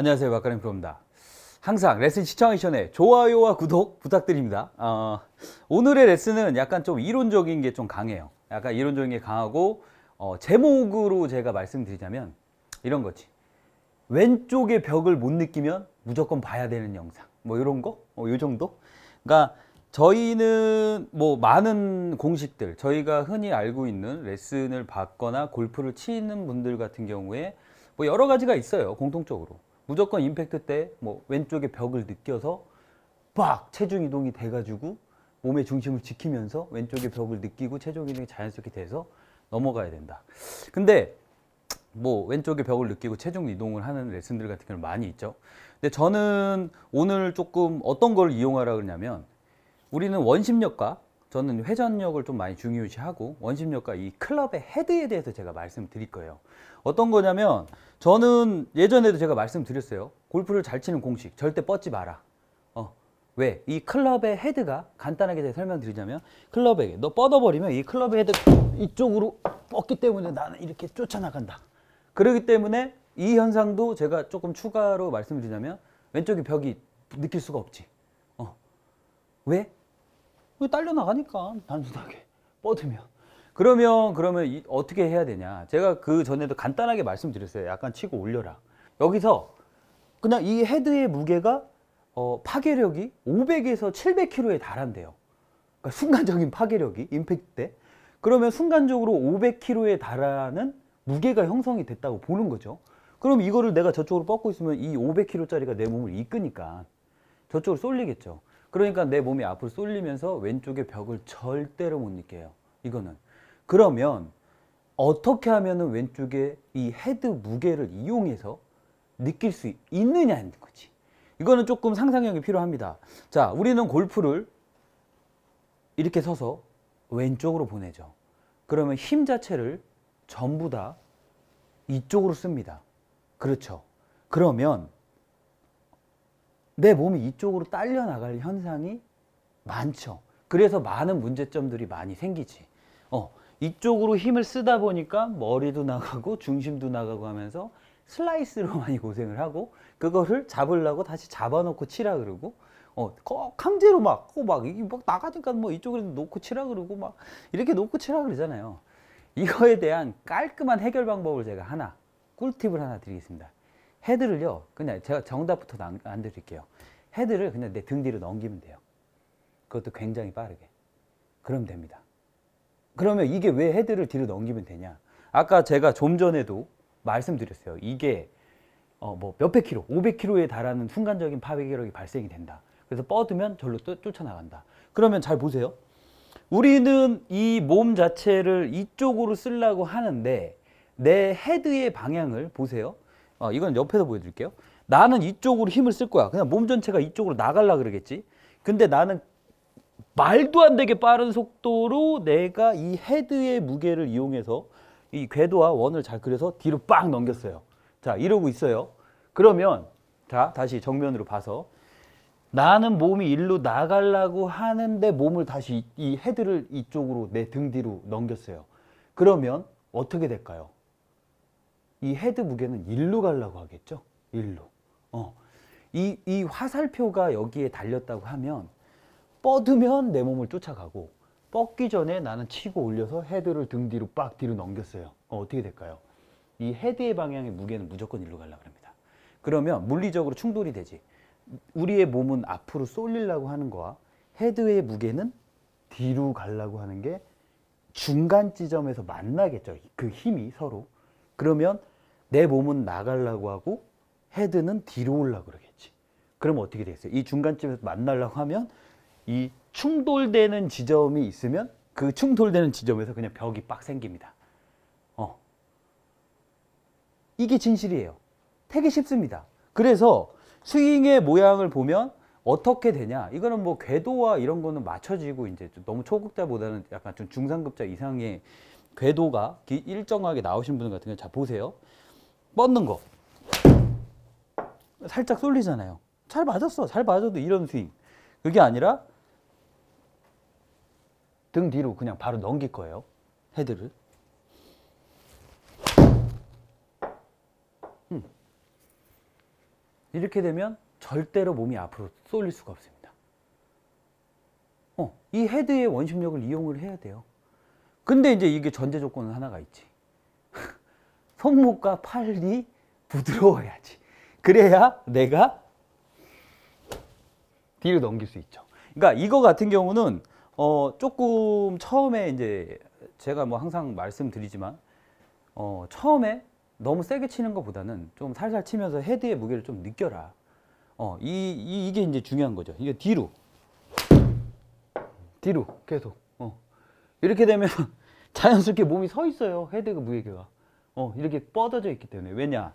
안녕하세요 박가림 프로입니다 항상 레슨 시청하기 전에 좋아요와 구독 부탁드립니다 어, 오늘의 레슨은 약간 좀 이론적인 게 좀 강해요 약간 이론적인 게 강하고 어, 제목으로 제가 말씀드리자면 이런 거지 왼쪽의 벽을 못 느끼면 무조건 봐야 되는 영상 뭐 이런 거? 뭐 이 정도? 그러니까 저희는 뭐 많은 공식들 저희가 흔히 알고 있는 레슨을 받거나 골프를 치는 분들 같은 경우에 뭐 여러 가지가 있어요 공통적으로 무조건 임팩트 때 뭐왼쪽에 벽을 느껴서 빡 체중 이동이 돼가지고 몸의 중심을 지키면서 왼쪽에 벽을 느끼고 체중 이동이 자연스럽게 돼서 넘어가야 된다. 근데 뭐왼쪽에 벽을 느끼고 체중 이동을 하는 레슨들 같은 경우 많이 있죠. 근데 저는 오늘 조금 어떤 걸 이용하라 그러냐면 우리는 원심력과 저는 회전력을 좀 많이 중요시하고 원심력과 이 클럽의 헤드에 대해서 제가 말씀드릴 거예요. 어떤 거냐면 저는 예전에도 제가 말씀드렸어요. 골프를 잘 치는 공식 절대 뻗지 마라. 어. 왜? 이 클럽의 헤드가 간단하게 제가 설명드리자면 클럽에게 너 뻗어버리면 이 클럽의 헤드 이쪽으로 뻗기 때문에 나는 이렇게 쫓아나간다. 그러기 때문에 이 현상도 제가 조금 추가로 말씀드리자면 왼쪽이 벽이 느낄 수가 없지. 어. 왜? 왜 딸려 나가니까 단순하게 뻗으면. 그러면 그러면 이, 어떻게 해야 되냐 제가 그 전에도 간단하게 말씀드렸어요 약간 치고 올려라 여기서 그냥 이 헤드의 무게가 어, 파괴력이 500에서 700kg에 달한대요 그러니까 순간적인 파괴력이 임팩트 때 그러면 순간적으로 500kg에 달하는 무게가 형성이 됐다고 보는 거죠 그럼 이거를 내가 저쪽으로 뻗고 있으면 이 500kg짜리가 내 몸을 이끄니까 저쪽으로 쏠리겠죠 그러니까 내 몸이 앞으로 쏠리면서 왼쪽의 벽을 절대로 못 느껴요 이거는 그러면 어떻게 하면 왼쪽에 이 헤드 무게를 이용해서 느낄 수 있느냐는 거지. 이거는 조금 상상력이 필요합니다. 자, 우리는 골프를 이렇게 서서 왼쪽으로 보내죠. 그러면 힘 자체를 전부 다 이쪽으로 씁니다. 그렇죠. 그러면 내 몸이 이쪽으로 딸려 나갈 현상이 많죠. 그래서 많은 문제점들이 많이 생기지. 어, 이쪽으로 힘을 쓰다 보니까 머리도 나가고 중심도 나가고 하면서 슬라이스로 많이 고생을 하고 그거를 잡으려고 다시 잡아놓고 치라 그러고 어, 강제로 막, 어, 막, 이게 막 나가니까 뭐이쪽에로 놓고 치라 그러고 막 이렇게 놓고 치라 그러잖아요. 이거에 대한 깔끔한 해결 방법을 제가 하나, 꿀팁을 하나 드리겠습니다. 헤드를요, 그냥 제가 정답부터 안, 안 드릴게요. 헤드를 그냥 내 등 뒤로 넘기면 돼요. 그것도 굉장히 빠르게. 그럼 됩니다. 그러면 이게 왜 헤드를 뒤로 넘기면 되냐? 아까 제가 좀 전에도 말씀드렸어요. 이게 어뭐 몇백 킬로, 오백 0킬로에 달하는 순간적인 파괴력이 발생이 된다. 그래서 뻗으면 절로 또, 쫓아나간다. 그러면 잘 보세요. 우리는 이 몸 자체를 이쪽으로 쓰려고 하는데 내 헤드의 방향을 보세요. 어, 이건 옆에서 보여드릴게요. 나는 이쪽으로 힘을 쓸 거야. 그냥 몸 전체가 이쪽으로 나가려고 그러겠지. 근데 나는 말도 안 되게 빠른 속도로 내가 이 헤드의 무게를 이용해서 이 궤도와 원을 잘 그려서 뒤로 빵 넘겼어요. 자 이러고 있어요. 그러면 자 다시 정면으로 봐서 나는 몸이 일로 나가려고 하는데 몸을 다시 이 헤드를 이쪽으로 내 등 뒤로 넘겼어요. 그러면 어떻게 될까요? 이 헤드 무게는 일로 가려고 하겠죠? 일로. 어. 이, 이 화살표가 여기에 달렸다고 하면 뻗으면 내 몸을 쫓아가고 뻗기 전에 나는 치고 올려서 헤드를 등 뒤로 빡 뒤로 넘겼어요. 어, 떻게 될까요? 이 헤드의 방향의 무게는 무조건 일로 가려고 합니다. 그러면 물리적으로 충돌이 되지. 우리의 몸은 앞으로 쏠리려고 하는 거와 헤드의 무게는 뒤로 가려고 하는 게 중간 지점에서 만나겠죠. 그 힘이 서로. 그러면 내 몸은 나가려고 하고 헤드는 뒤로 올라 그러겠지. 그럼 어떻게 되겠어요? 이 중간쯤에서 만나려고 하면 이 충돌되는 지점이 있으면 그 충돌되는 지점에서 그냥 벽이 빡 생깁니다. 어. 이게 진실이에요. 되게 쉽습니다. 그래서 스윙의 모양을 보면 어떻게 되냐 이거는 뭐 궤도와 이런 거는 맞춰지고 이제 너무 초급자보다는 약간 좀 중상급자 이상의 궤도가 일정하게 나오신 분 같은 경우 자 보세요 뻗는 거 살짝 쏠리잖아요 잘 맞았어 잘 맞아도 이런 스윙 그게 아니라 등 뒤로 그냥 바로 넘길 거예요. 헤드를. 음. 이렇게 되면 절대로 몸이 앞으로 쏠릴 수가 없습니다. 어, 이 헤드의 원심력을 이용을 해야 돼요. 근데 이제 이게 전제 조건은 하나가 있지. 손목과 팔이 부드러워야지. 그래야 내가 뒤로 넘길 수 있죠. 그러니까 이거 같은 경우는 어, 조금 처음에 이제 제가 뭐 항상 말씀드리지만 어, 처음에 너무 세게 치는 것보다는 좀 살살 치면서 헤드의 무게를 좀 느껴라. 어, 이, 이 이게 이제 중요한 거죠. 이게 뒤로 뒤로 계속 어. 이렇게 되면 자연스럽게 몸이 서 있어요. 헤드 무게가 어, 이렇게 뻗어져 있기 때문에 왜냐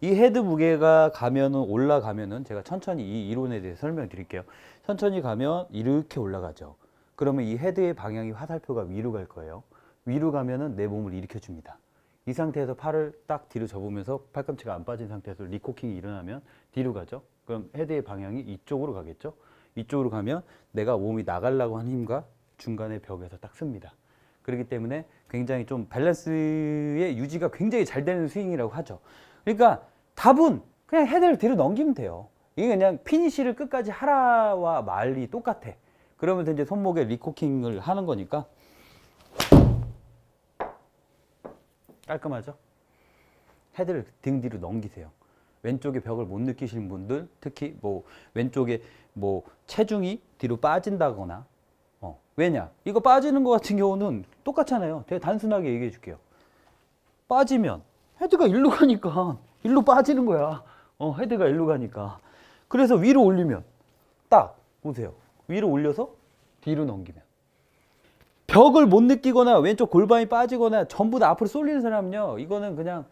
이 헤드 무게가 가면은 올라가면은 제가 천천히 이 이론에 대해 서 설명드릴게요. 천천히 가면 이렇게 올라가죠. 그러면 이 헤드의 방향이 화살표가 위로 갈 거예요. 위로 가면은 내 몸을 일으켜 줍니다. 이 상태에서 팔을 딱 뒤로 접으면서 팔꿈치가 안 빠진 상태에서 리코킹이 일어나면 뒤로 가죠. 그럼 헤드의 방향이 이쪽으로 가겠죠. 이쪽으로 가면 내가 몸이 나가려고 하는 힘과 중간에 벽에서 딱 씁니다. 그렇기 때문에 굉장히 좀 밸런스의 유지가 굉장히 잘 되는 스윙이라고 하죠. 그러니까 답은 그냥 헤드를 뒤로 넘기면 돼요. 이게 그냥 피니쉬를 끝까지 하라와 말이 똑같아. 그러면서 이제 손목에 리코킹을 하는 거니까 깔끔하죠? 헤드를 등 뒤로 넘기세요. 왼쪽의 벽을 못 느끼시는 분들 특히 뭐 왼쪽에 뭐 체중이 뒤로 빠진다거나 어 왜냐 이거 빠지는 것 같은 경우는 똑같잖아요 되게 단순하게 얘기해 줄게요 빠지면 헤드가 일로 가니까 일로 빠지는 거야 어 헤드가 일로 가니까 그래서 위로 올리면 딱 보세요 위로 올려서 뒤로 넘기면 벽을 못 느끼거나 왼쪽 골반이 빠지거나 전부 다 앞으로 쏠리는 사람은요 이거는 그냥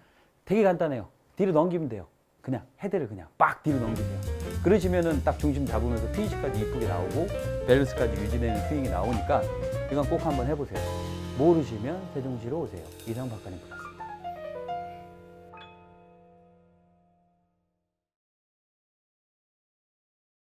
되게 간단해요 뒤로 넘기면 돼요 그냥 헤드를 그냥 빡 뒤로 넘기세요 그러시면은 딱 중심 잡으면서 피니시까지 이쁘게 나오고 밸런스까지 유지되는 스윙이 나오니까 이건 꼭 한번 해보세요 모르시면 세종시로 오세요 이상 박가님 플러스